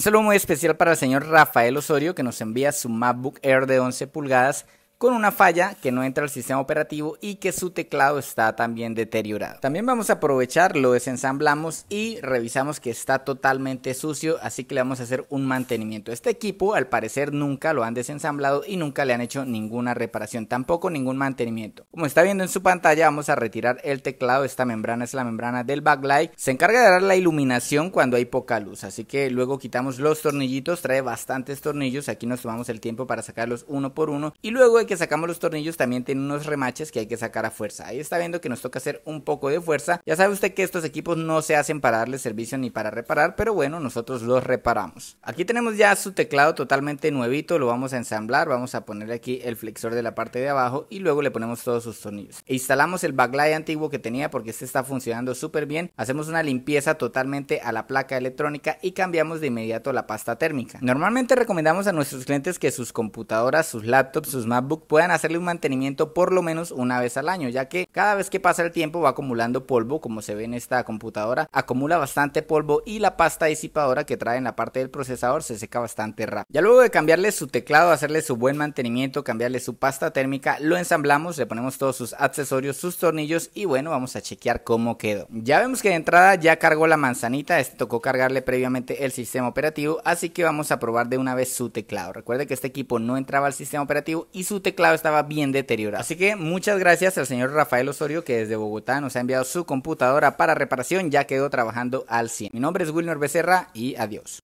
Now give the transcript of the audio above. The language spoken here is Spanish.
Un saludo muy especial para el señor Rafael Osorio que nos envía su MacBook Air de 11 pulgadas con una falla que no entra al sistema operativo y que su teclado está también deteriorado. También vamos a aprovechar, lo desensamblamos y revisamos que está totalmente sucio, así que le vamos a hacer un mantenimiento. Este equipo al parecer nunca lo han desensamblado y nunca le han hecho ninguna reparación, tampoco ningún mantenimiento. Como está viendo en su pantalla, vamos a retirar el teclado, esta membrana es la membrana del backlight. Se encarga de dar la iluminación cuando hay poca luz, así que luego quitamos los tornillitos, trae bastantes tornillos, aquí nos tomamos el tiempo para sacarlos uno por uno y luego que sacamos los tornillos también tiene unos remaches que hay que sacar a fuerza. Ahí está viendo que nos toca hacer un poco de fuerza. Ya sabe usted que estos equipos no se hacen para darle servicio ni para reparar, pero bueno, nosotros los reparamos. Aquí tenemos ya su teclado totalmente nuevito, lo vamos a ensamblar, vamos a poner aquí el flexor de la parte de abajo y luego le ponemos todos sus tornillos. E instalamos el backlight antiguo que tenía porque este está funcionando súper bien. Hacemos una limpieza totalmente a la placa electrónica y cambiamos de inmediato la pasta térmica. Normalmente recomendamos a nuestros clientes que sus computadoras, sus laptops, sus MacBooks puedan hacerle un mantenimiento por lo menos una vez al año, ya que cada vez que pasa el tiempo va acumulando polvo, como se ve en esta computadora, acumula bastante polvo y la pasta disipadora que trae en la parte del procesador se seca bastante rápido. Ya luego de cambiarle su teclado, hacerle su buen mantenimiento, cambiarle su pasta térmica, lo ensamblamos, le ponemos todos sus accesorios, sus tornillos y bueno, vamos a chequear cómo quedó. Ya vemos que de entrada ya cargó la manzanita, este tocó cargarle previamente el sistema operativo, así que vamos a probar de una vez su teclado. Recuerde que este equipo no entraba al sistema operativo y su teclado clave estaba bien deteriorado. Así que muchas gracias al señor Rafael Osorio que desde Bogotá nos ha enviado su computadora para reparación, ya quedó trabajando al 100. Mi nombre es Wilner Becerra y adiós.